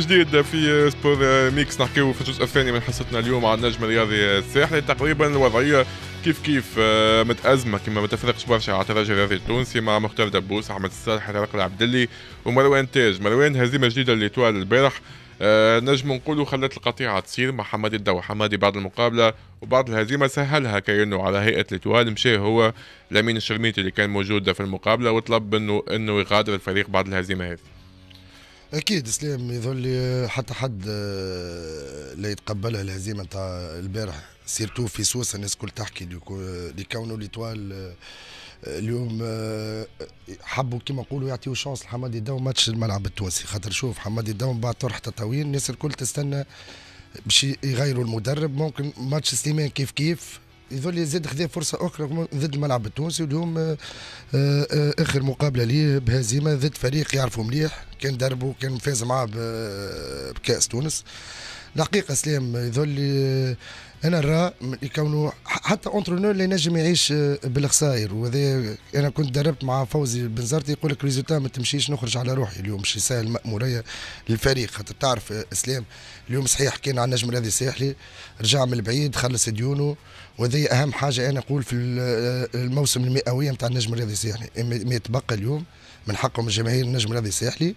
جديد في سبور ميكس نحكيو في الجزء الثاني من حصتنا اليوم على النجم الرياضي الساحلي تقريبا الوضعيه كيف كيف آه، متأزمة كما ما تفرقش برشا على الترجي الرياضي التونسي مع مختار دبوس أحمد الصالح طارق العبدلي ومروان تاج مروان هزيمة جديدة لطوال البارح آه، نجم نقولوا خلت القطيعة تصير مع حمادي الدو حمادي بعد المقابلة وبعد الهزيمة سهلها كأنه على هيئة لتوال مشى هو لمين الشرميتي اللي كان موجود في المقابلة وطلب منه انه يغادر الفريق بعد الهزيمة هذه اكيد اسلام يظل حتى حد آه، لا يتقبلها الهزيمه نتاع البارح سيرتو في سوسه الناس الكل تحكي لكونه ليتوال آه، اليوم آه، حبوا كما نقولوا يعطيوا شانس لحمادي داو ماتش الملعب التونسي خاطر شوف حمادي داو بعد طرح تطاوين الناس الكل تستنى باش يغيروا المدرب ممكن ماتش سليمان كيف كيف يظل زاد خذا فرصه اخرى ضد الملعب التونسي واليوم آه، آه، اخر مقابله ليه بهزيمه ضد فريق يعرفه مليح كان دربه كان فاز معاه بكاس تونس الحقيقه سلام يظل آه، انا نرى يكونوا حتى اونترونور اللي ينجم يعيش بالخسائر وهذا انا كنت دربت مع فوزي بن زرتي يقول لك ريزولتا ما تمشيش نخرج على روحي اليوم مش يسهل مأموريه للفريق خاطر تعرف اسلام اليوم صحيح كان على النجم الذي صحيح رجع من البعيد خلص ديونه وهذه اهم حاجه انا نقول في الموسم المئويه نتاع النجم الرياضي الساحلي ما يتبقى اليوم من حقهم الجماهير النجم الرياضي الساحلي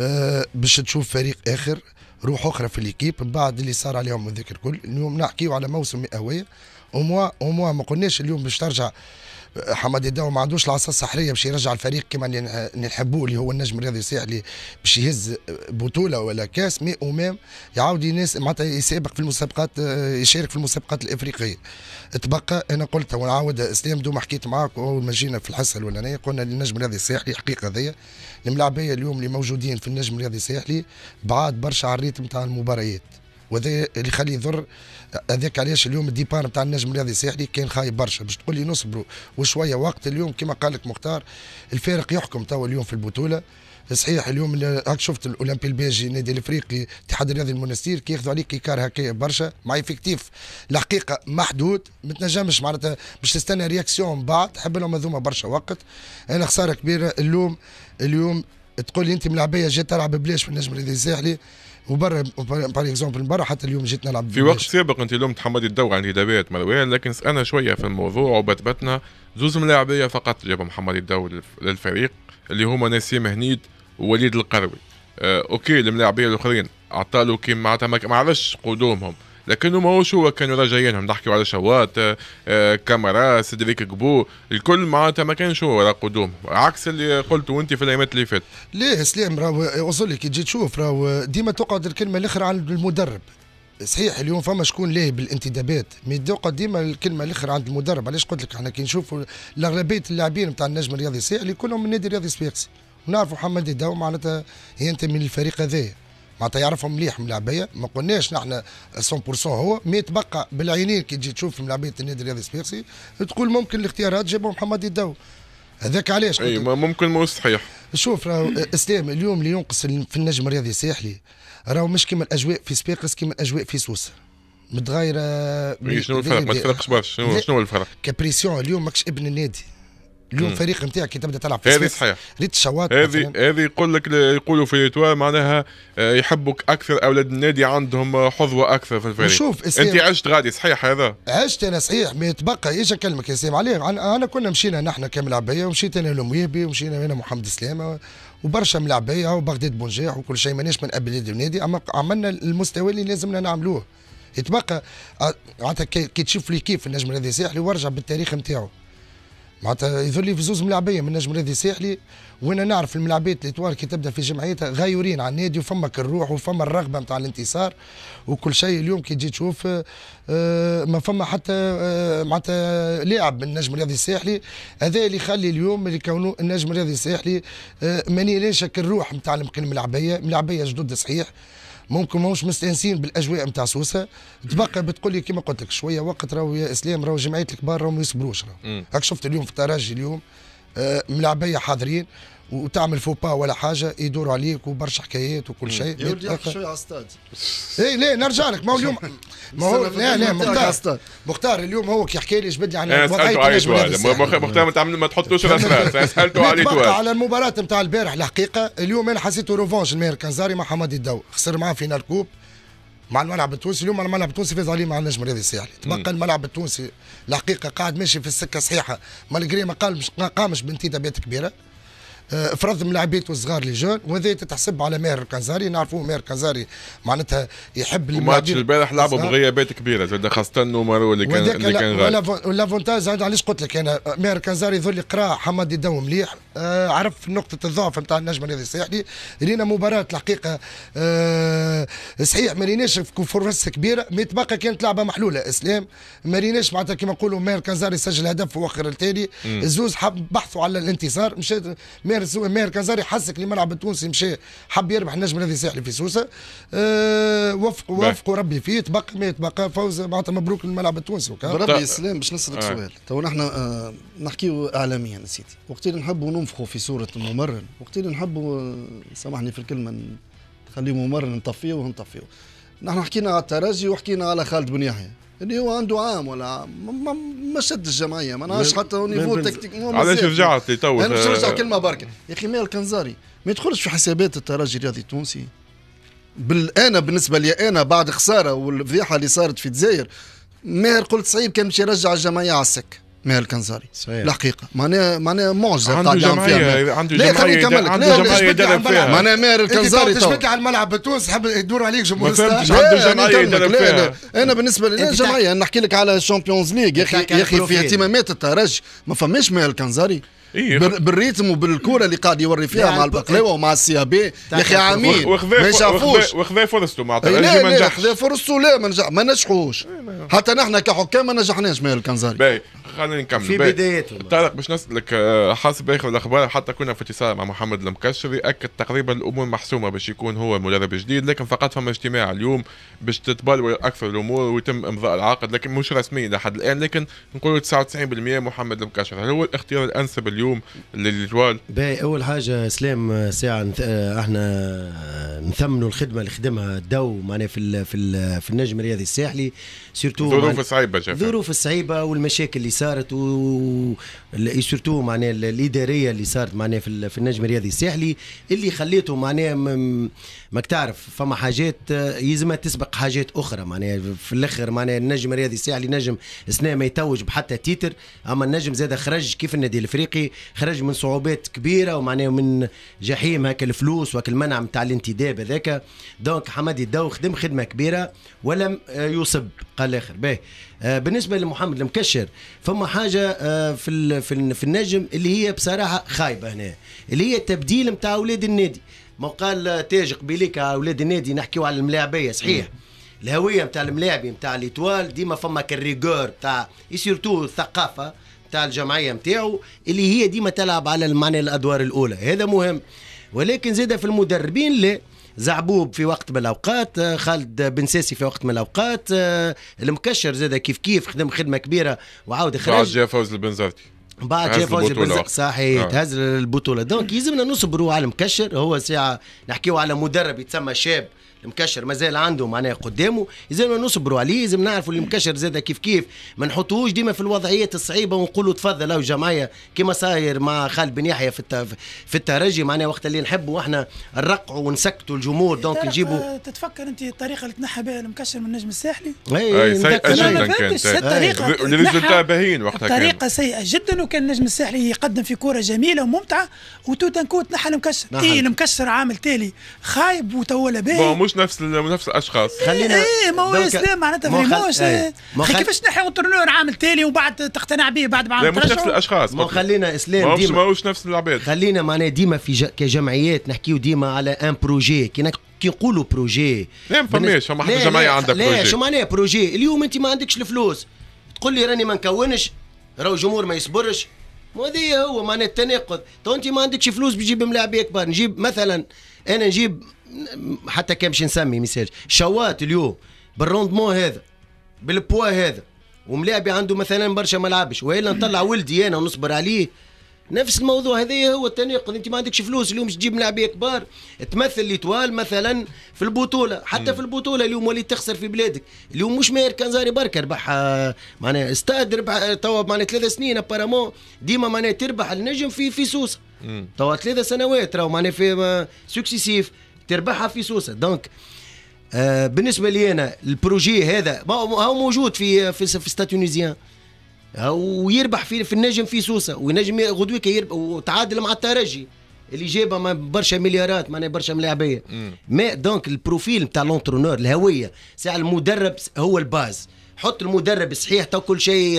آه، باش تشوف فريق اخر روح اخرى في من بعد اللي صار عليهم الذكر كل اليوم نحكيو على موسم مئويه وموا وموا ما قلناش اليوم باش ترجع حمد الدو ما عندوش العصا السحريه باش يرجع الفريق كما اللي نحبوه اللي هو النجم الرياضي اللي باش يهز بطوله ولا كاس مي او ميم يعاود الناس معناتها يسابق في المسابقات آه، يشارك في المسابقات الافريقيه تبقى انا قلت ونعاود اسلام دوما حكيت معاك اول ما جينا في الحصه الاولانيه قلنا للنجم الرياضي الساحلي حقيقه هذيا الملاعبيه اليوم اللي موجودين في النجم الرياضي الساحلي بعاد برشا على الريتم تاع المباريات وهذا اللي يخلي يضر هذاك علاش اليوم الديبار نتاع النجم الرياضي الساحلي كان خايب برشا باش تقول لي نصبروا وشويه وقت اليوم كما قال لك مختار الفارق يحكم توا اليوم في البطوله صحيح اليوم هاك شفت الاولمبي البيجي النادي الافريقي الاتحاد الرياضي المنستير كي ياخذوا عليك كيكار هكايا برشا مع افكتيف الحقيقه محدود ما تنجمش معناتها باش تستنى رياكسيون من بعد حب لهم هذوما برشا وقت انا خساره كبيره اليوم اليوم تقول لي انت ملعبيه جات تلعب ببلاش في النجم الرياضي الساحلي وبرا بار اكزومبل برا حتى اليوم جيت نلعب في وقت سابق انت لوم تحمدي الدور عن هدايات مروان لكن سالنا شويه في الموضوع وبتبتنا زوز ملاعبيه فقط جاب محمد الدور للفريق اللي هما نسيم هنيد ووليد القروي آه، اوكي الملاعبيه الاخرين عطالو كيما معناتها ما عرفش قدومهم لكنه ماهوش هو كانوا رجعينهم نحكيو على شوات آه، آه، كاميرا سيدريك كبو الكل معناتها ما كانش هو وراء قدوم عكس اللي قلته انت في الايامات اللي فاتت ليه سليم راهو اصل كي تجي تشوف راهو ديما تقعد الكلمه الاخرى على المدرب صحيح اليوم فما شكون ليه بالانتدابات مي ديما الكلمه الاخرى عند المدرب علاش قلت لك احنا كي نشوفوا الاغلبيه اللاعبين نتاع النجم الرياضي الساحلي كلهم من النادي الرياضي سبيكسي ونعرفوا محمد الدو معناتها ينتمي للفريق هذايا معناتها يعرفهم مليح ملاعبيه ما قلناش نحن 100% هو مي تبقى بالعينين كي تجي تشوف ملاعبيه النادي الرياضي السبيرسي تقول ممكن الاختيارات جابوا محمد الدو هذاك علاش اي ما ممكن مو صحيح شوف راهو اسلام اليوم اللي ينقص في النجم الرياضي الساحلي راهو مش كيما الاجواء في سبيرس كيما الاجواء في سوسه متغايره شنو الفرق ما تفرقش برشا شنو الفرق كبريسيون اليوم ماكش ابن النادي اليوم الفريق نتاعك كي تبدا تلعب في هذه صحيح ريت الشواط هذه هذه يقول لك يقولوا في توا معناها آه، يحبوك اكثر اولاد النادي عندهم حظوه اكثر في الفريق شوف انت عشت غادي صحيح هذا عشت انا صحيح ما يتبقى ايش اكلمك يا سيم عليه انا كنا مشينا نحن كملاعبيه ومشيت انا لمويبي ومشينا انا محمد سلامه وبرشا ملاعبيه وبغداد بونجاح وكل شيء ماناش من ابلاد النادي اما عملنا المستوى اللي لازمنا نعملوه يتبقى معناتها آه، كي تشوف لي كيف النجم الذي ساحلي ورجع بالتاريخ نتاعو معناتها يظل لي في زوز ملاعبيه من نجم رياضي ساحلي وانا نعرف الملاعبات اللي توار كي تبدا في جمعيتها غايورين على النادي وفمك الروح وفما الرغبه نتاع الانتصار وكل شيء اليوم كي تجي تشوف آه، ما فما حتى آه، معناتها لاعب من النجم الرياضي الساحلي هذا اللي يخلي اليوم اللي كونوا النجم الرياضي الساحلي آه، ماني لا شك الروح نتاع الملاعبيه ملاعبيه جدد صحيح ممكن ماهوش مستانسين بالاجواء نتاع سوسه تبقى بتقول لي كيما قلت لك شويه وقت راهو يا اسلام راهو جمعيه الكبار راهو ما يصبروش راهو شفت اليوم في الترجي اليوم آه ملعبيه حاضرين وتعمل فوبا ولا حاجه يدوروا عليك وبرشا حكايات وكل شيء يا ولدي احكي شويه على الستاد اي لا نرجع لك ما هو اليوم ما هو لا لا مختار مختار اليوم هو كي يحكي لي لي عن إيه، سالته مختار ما تعمل ما تحطلوش سالته عليه على المباراه نتاع البارح الحقيقه اليوم انا حسيته ريفونش الماهر كنزاري مع حمادي الدو خسر معاه فينال كوب مع الملعب التونسي اليوم الملعب التونسي فاز عليه مع النجم الرياضي الساحلي تبقى الملعب التونسي الحقيقه قاعد ماشي في السكه صحيحه مالجري ما قال مش قامش بانتدابات كبيره آه، فرض من العبيد الصغار لي جون وهذا تتحسب على ماهر القنزاري نعرفوه ماهر القنزاري معناتها يحب الماتش البارح لعبوا بغيابات كبيره زاد خاصه نومارو اللي كان اللي كان غالي لافونتاج علاش قلت لك انا ماهر القنزاري ذولي قرا حماد يدوم مليح آه عرف نقطه الضعف نتاع النجم الرياضي الساحلي لينا مباراه الحقيقه آه صحيح ما ريناش فرص كبيره مي تبقى كانت لعبه محلوله اسلام ما ريناش معناتها كما نقولوا ماهر القنزاري سجل هدف واخر التالي الزوز حب بحثوا على الانتصار مشات ماهر ماهر كازاري حسك للملعب التونسي مشى حب يربح النجم الذي ساحلي في سوسه أه وفق وفقوا ربي فيه تبقى ما تبقى فوز معناتها مبروك للملعب التونسي ربي السلام طيب. باش نسالك آه. سؤال تو نحن آه نحكيو اعلاميا سيدي وقت اللي نحبوا ننفخوا في صوره الممرن وقت اللي نحبوا أه، سامحني في الكلمه نخليه ممرن نطفيه ونطفيه نحن حكينا على الترجي وحكينا على خالد بن يحيى اللي هو عنده عام ولا عام ما شد الجمعيه ما نعرفش حتى هو نيفو تكتيك علاش رجعت لي تو انا نرجع كلمه بركه يا اخي مال كنزاري ما يدخلش في حسابات الترجي الرياضي التونسي بال انا بالنسبه لي انا بعد خساره والفضيحه اللي صارت في الجزائر ماهر قلت صعيب كان باش يرجع الجمعيه على السكه ماهر الكنزاري الحقيقه معناها معناها معجزه عنده جمعيه عنده جمعيه خليني عنده جمعيه يدرب فيها معناها ماهر الكنزاري تشبك على الملعب بتونس حب يدور عليك فهمتش عنده جمعيه يدرب فيها انا بالنسبه لي جمعيه نحكي لك على الشامبيونز ليغ يا اخي يا اخي في اهتمامات الترجي ما فماش ماهر الكنزاري إيه. بالريتم وبالكوره اللي قاعد يوري فيها نعم. مع البقلاوه ومع السي بي يا اخي عامين ما شافوش وخذا فرصته معناتها إيه، لا لا خذا فرصته لا ما نجحش ما نجحوش إيه، حتى نحن كحكام ما نجحناش ماهر الكنزاري خلينا نكمل في بدايته طارق باش نسالك آه، حسب اخر الاخبار حتى كنا في اتصال مع محمد المكشري اكد تقريبا الامور محسومه باش يكون هو المدرب الجديد لكن فقط فما اجتماع اليوم باش تتبلور اكثر الامور ويتم امضاء العقد لكن مش رسميا لحد الان لكن نقولوا 99% محمد المكشري هل هو الاختيار الانسب اليوم للجوال؟ باهي اول حاجه سلام ساعه آه، احنا نثمنوا الخدمه اللي خدمها الدو معناها في ال في ال في النجم الرياضي الساحلي سيرتو الظروف الصعيبه الظروف الصعيبه والمشاكل اللي صار صارت سورتو إيه، معناها الاداريه اللي صارت معناها في النجم الرياضي الساحلي اللي خليته معناها ماك تعرف فما حاجات آه، يلزمها تسبق حاجات اخرى معناها في الاخر معناها النجم الرياضي الساحلي نجم سنة ما يتوج بحتى تيتر اما النجم زاد خرج كيف النادي الافريقي خرج من صعوبات كبيره ومعناها من جحيم هكا الفلوس وهكا المنع نتاع الانتداب هذاك دونك حمادي الدو خدم خدمه كبيره ولم آه، يصب قال الاخر باهي آه، بالنسبه لمحمد المكشر فما حاجه آه، في في النجم اللي هي بصراحه خايبه هنا اللي هي التبديل نتاع اولاد النادي ما قال آه، تاج قبيليك اولاد النادي نحكيو على الملاعبيه صحيح الهويه نتاع الملاعبي نتاع ليتوال ديما فما كالريغور نتاع سيرتو الثقافه نتاع الجمعيه نتاعو اللي هي ديما تلعب على المعنى الادوار الاولى هذا مهم ولكن زاد في المدربين لا زعبوب في وقت من الاوقات آه، خالد بن ساسي في وقت من الاوقات آه، المكشر زاد كيف كيف خدم خدمه كبيره وعاود خرج بعد جا فوز البنزرتي بعد جا فوز البنزرتي صحيح آه. تهز البطوله دونك يلزمنا نصبروا على المكشر هو ساعه نحكيو على مدرب يتسمى شاب المكشر مازال عنده معناها قدامه لازم نصبروا عليه لازم نعرفوا المكشر زاد كيف كيف ما نحطوهوش ديما في الوضعيات الصعيبه ونقولوا تفضل او جمعيه كما صاير مع خالد بن يحيى في في الترجي معناها وقت اللي نحبوا احنا نرقعوا ونسكتوا الجمهور دونك نجيبوا تتفكر انت الطريقه اللي تنحى بها المكشر من النجم الساحلي إيه، اي سيئه جدا كانت إيه. الطريقه الريزلتا باهين وقتها طريقه سيئه جدا وكان النجم الساحلي يقدم في كره جميله وممتعه وتوتنكوت نحى المكشر اي المكشر عامل تالي خايب وتولى باهي مش نفس نفس الاشخاص خلينا ايه, إيه، ما هو اسلام معناتها ما إيه. إيه. خل... كيفاش نحيو الترنور عام التالي وبعد تقتنع به بعد ما عام لا مش نفس الاشخاص ما خلينا اسلام ديما ماهوش نفس العباد خلينا معناها ديما في ج... كجمعيات نحكيو ديما على ان بروجي كي كي نقولوا بروجي لا ما فماش فما حتى جمعيه عندها بروجي لا شو معناها بروجي اليوم انت ما عندكش الفلوس تقول لي راني ما نكونش راهو الجمهور ما يصبرش ذي هو ما التناقض تو انت ما عندكش فلوس بجيب ملاعبيه كبار نجيب مثلا انا نجيب حتى كان باش نسمي مثال شوات اليوم بالروندمون هذا بالبوا هذا وملاعبي عنده مثلا برشا ما لعبش والا نطلع ولدي انا ونصبر عليه نفس الموضوع هذا هو التناقض انت ما عندكش فلوس اليوم تجيب لاعبيه كبار تمثل ليتوال مثلا في البطوله حتى م. في البطوله اليوم وليت تخسر في بلادك اليوم مش ماهر كانزاري برك ربح آه، معناها استاد ربح آه، توا معناها ثلاث سنين ابارامون ديما معناها تربح النجم في في سوسه توا ثلاث سنوات راهو معناها في سكسيسيف آه، تربحها في سوسه دونك آه بالنسبه لي انا البروجي هذا هو موجود في في, في ستاتونيزيان ويربح في في النجم في سوسه وينجم غدويك يربح وتعادل مع الترجي اللي جابها برشا مليارات معناها برشا ملاعبيه مي دونك البروفيل نتاع لونترونور الهويه ساعه المدرب هو الباز حط المدرب صحيح تو كل شيء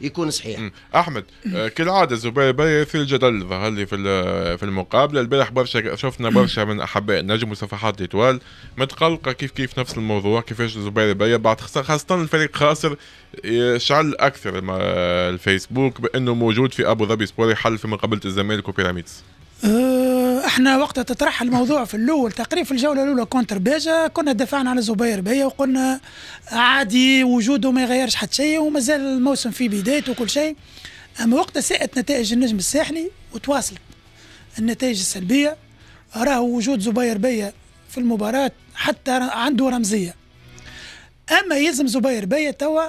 يكون صحيح م. احمد آه، كالعاده زبير بي يثير الجدل ظهر لي في في المقابله البارح برشا شفنا برشا من احباء نجم وصفحات لتوال متقلقه كيف كيف نفس الموضوع كيفاش زبير بي بعد خاصه الفريق خاسر شعل اكثر الفيسبوك بانه موجود في ابو ظبي سبوري حل في مقابله الزمالك وبيراميدز آه، احنا وقت تطرح الموضوع في الاول تقريبا في الجوله الاولى كونتر بيجا كنا دفعنا على زبير بيا وقلنا عادي وجوده ما يغيرش حتى شيء ومازال الموسم في بدايته وكل شيء اما وقت ساءت نتائج النجم الساحلي وتواصلت النتائج السلبيه راه وجود زبير بيا في المباراه حتى عنده رمزيه اما يلزم زبير بيا توا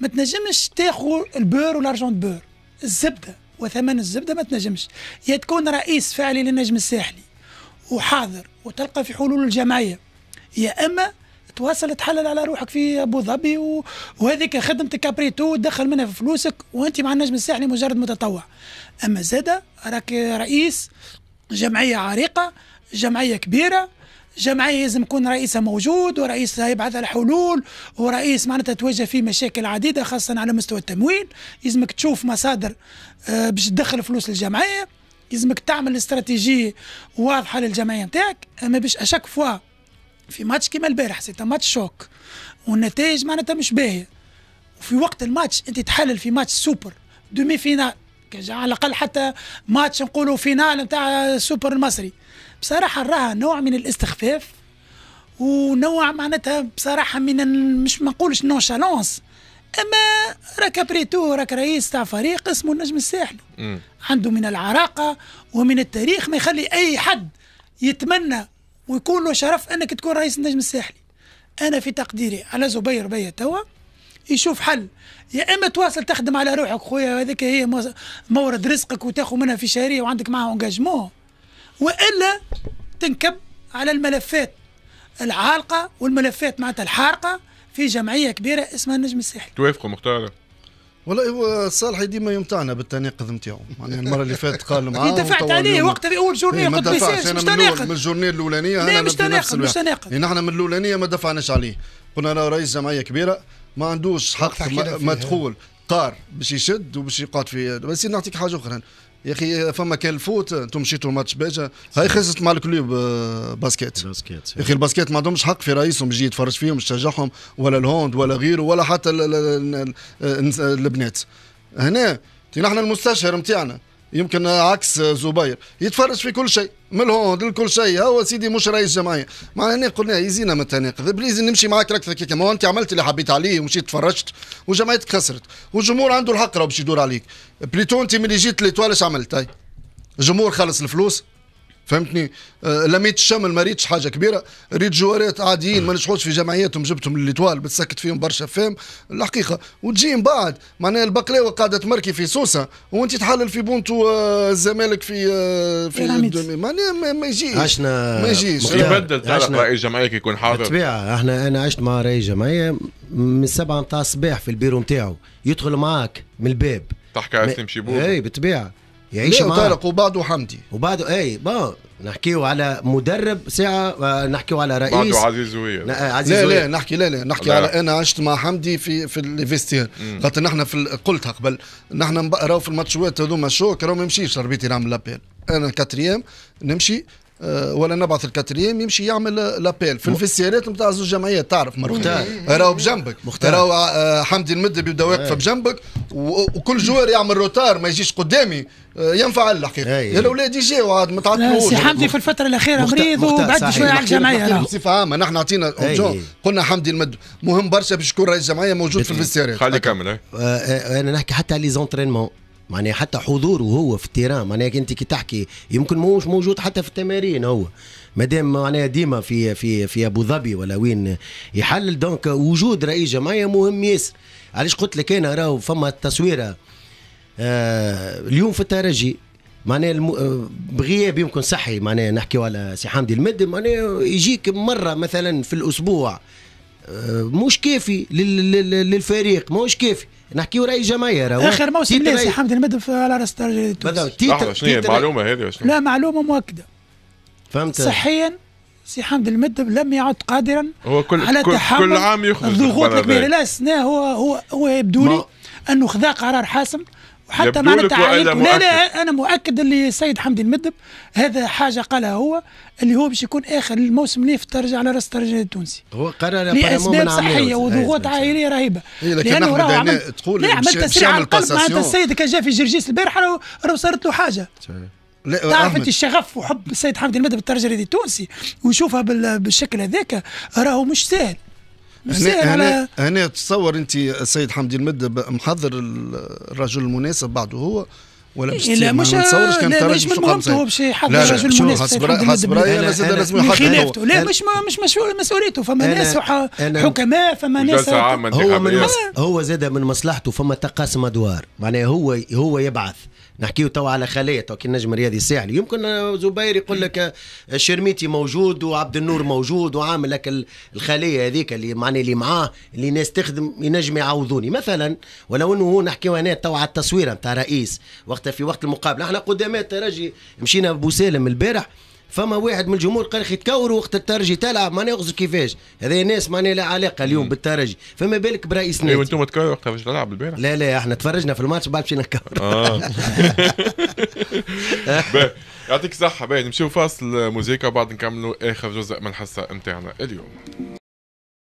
ما تنجمش تاخذ البور والارجون بور الزبده وثمن الزبده ما تنجمش يا تكون رئيس فعلي للنجم الساحلي وحاضر وتلقى في حلول الجمعيه يا اما تواصل تحلل على روحك في ابو ظبي و... وهذيك خدمتك كابريتو تدخل منها في فلوسك وانت مع النجم الساحلي مجرد متطوع اما زاده راك رئيس جمعيه عريقه جمعيه كبيره جمعيه لازم يكون رئيسها موجود ورئيسها يبعث على حلول ورئيس معناتها تواجه فيه مشاكل عديده خاصه على مستوى التمويل لازمك تشوف مصادر آه، باش تدخل فلوس للجمعيه لازمك تعمل استراتيجيه واضحه للجمعيه نتاعك اما باش اشاك فوا في ماتش كيما البارح سيتا ماتش شوك والنتائج معناتها مش باهيه وفي وقت الماتش انت تحلل في ماتش سوبر دومي فينال على الاقل حتى ماتش نقولوا فينال نتاع السوبر المصري بصراحه راها نوع من الاستخفاف ونوع معناتها بصراحه من مش ما نقولش نونشالونس اما راك بريتو راك رئيس تاع فريق اسمه النجم الساحلي عنده من العراقه ومن التاريخ ما يخلي اي حد يتمنى ويكون له شرف انك تكون رئيس النجم الساحلي انا في تقديري على زبير بيا توا يشوف حل يا اما تواصل تخدم على روحك خويا هذيك هي مورد رزقك وتاخذ منها في شهريه وعندك معها انجاجمون والا تنكب على الملفات العالقه والملفات معناتها الحارقه في جمعيه كبيره اسمها النجم الساحلي. توافقوا مختار؟ والله هو صالحي ديما يمتعنا بالتناقض نتاعو يعني المره اللي فاتت قال معاه دفعت عليه وقت في اول جورنيه قلت ما مش تناقض من الجورني الاولانيه لا مش تناقض مش تناقض إيه، نحن من الاولانيه ما دفعناش عليه قلنا راه رئيس جمعيه كبيره ما عندوش حق مدخول قار باش يشد وباش يقعد في بس نعطيك حاجه اخرى يا اخي فما كان الفوت انتم مشيتوا ماتش باجا هاي خسرت مع الكلوب آه، باسكيت يا اخي الباسكيت ما عندهمش حق في رئيسهم يجي يتفرج فيهم يشجعهم ولا الهوند ولا غيره ولا حتى البنات هنا نحن المستشهر نتاعنا يمكن عكس زبير يتفرج في كل شيء من هون لكل شيء هو سيدي مش رئيس جمعيه مع انا قلنا يزينا إيه، من التناقض بليز نمشي معاك راك كيكا ما انت عملت اللي حبيت عليه ومشيت تفرجت وجمعيتك خسرت والجمهور عنده الحق راه باش يدور عليك بليتو انت ملي جيت ليتوال اش عملت الجمهور خلص الفلوس فهمتني آه لميت الشمل ما ريتش حاجه كبيره ريت جوارات عاديين ما نجحوش في جمعياتهم جبتهم طوال بتسكت فيهم برشا فهم الحقيقه وتجي من بعد معناها البقلاوه قاعده تمركي في سوسه وانت تحلل في بونتو آه الزمالك في آه في معناها ما, ما يجيش عشنا ما يجيش يبدل تعرف رئيس جمعيه يكون حاضر بالطبيعه احنا انا عشت مع رئيس جمعيه من سبعة نتاع الصباح في البيرو نتاعو يدخل معاك من الباب تحكي على تمشي بوك اي بالطبيعه يعيش معاه طارق وبعده حمدي وبعده اي با نحكيو على مدرب ساعة آه، نحكيو على رئيس بعده عزيز ويا آه، عزيز لا لا نحكي لا لا نحكي لا. على انا عشت مع حمدي في في الفيستير خاطر نحن في قلتها قبل نحن راهو في الماتشوات هذوما شوك راهو ما يمشيش ربيتي نعمل لابيل انا كاتريام نمشي آه، ولا نبعث الكاتريم يمشي يعمل لابيل في الفسيرات نتاع زوج جمعيات تعرف مختار راهو بجنبك مختار راهو آه، آه، حمدي المده بيبدا إيه. واقفه بجنبك وكل جوار يعمل روتار ما يجيش قدامي ينفع الحقيقه يا إيه. الاولاد يجيو عاد ما تعطلوش سي حمدي في الفتره الاخيره مريض وبعد شويه على الجمعيه بصفه عامه نحن عطينا إيه. قلنا حمدي المد مهم برشا باش يكون رئيس الجمعيه موجود في الفسيرات خليك كامل انا نحكي حتى على لي زونترينمون معناها حتى حضوره هو في التيران معناها انت كي تحكي يمكن ماهوش موجود حتى في التمارين هو مادام معناها ديما في في في ابو ظبي ولا وين يحلل دونك وجود رئيس جمعيه مهم ياسر علاش قلت لك انا راهو فما تصويره آه اليوم في الترجي معناها الم... آه، بغياب يمكن صحي معناها نحكيو على سي حمدي المد معناها يجيك مره مثلا في الاسبوع آه، مش كافي للفريق مش كافي نحكيو راي جماهير اخر موسم ليه سي حمد المدف على راس الترجي التونسي شنو هي المعلومه هذه لا معلومه مؤكده فهمت صحيا سي حمد المدب لم يعد قادرا هو كل على تحمل كل عام يخرج الضغوط الكبيره لا السنه هو هو هو يبدو لي انه خذا قرار حاسم حتى معناتها لا لا انا مؤكد اللي سيد حمدي المدب هذا حاجه قالها هو اللي هو باش يكون اخر الموسم ليه في الترجي على راس الترجي التونسي هو قرار لاسباب صحيه وضغوط عائليه رهيبه إيه، لكن لانه راه عمل تقول لا عمل تسريع على القلب معناتها السيد كان جا في جرجيس البارحه راه صارت له حاجه تعرف انت الشغف وحب السيد حمدي المدب الترجي التونسي ويشوفها بالشكل هذاك راهو مش سهل هنا هنا, تصور انت سيد حمدي المد محضر الرجل المناسب بعده هو ولا مش إيه، لا مش نتصورش كان خرج من مهمته هو باش يحضر الرجل المناسب حسب رايي حسب انا زاد لازم يحضر لا مش مش مسؤوليته فما ناس حكماء فما ناس هو من هو زاد من مصلحته فما تقاسم ادوار معناه هو هو يبعث نحكيو توا على خلايا توا كي النجم الرياضي الساحلي يمكن زبير يقول لك الشرميتي موجود وعبد النور موجود وعامل لك الخليه هذيك اللي معني اللي معاه اللي ناس تخدم ينجم يعوضوني مثلا ولو انه هو نحكيو هنا توا على التصويره نتاع رئيس وقتها في وقت المقابله احنا قدامات ترجي مشينا بو سالم البارح فما واحد من الجمهور قال اخي تكور وقت الترجي تلعب معناها اغزر كيفاش هذا ناس معناها لا علاقه اليوم بالترجي فما بالك برئيس إيه، نادي ايوا انتم تكوروا وقتها باش تلعب البارح لا لا احنا تفرجنا في الماتش بعد مشينا نكور آه. يعطيك الصحه باهي نمشيو فاصل موزيكا بعد نكملوا اخر جزء من الحصه نتاعنا اليوم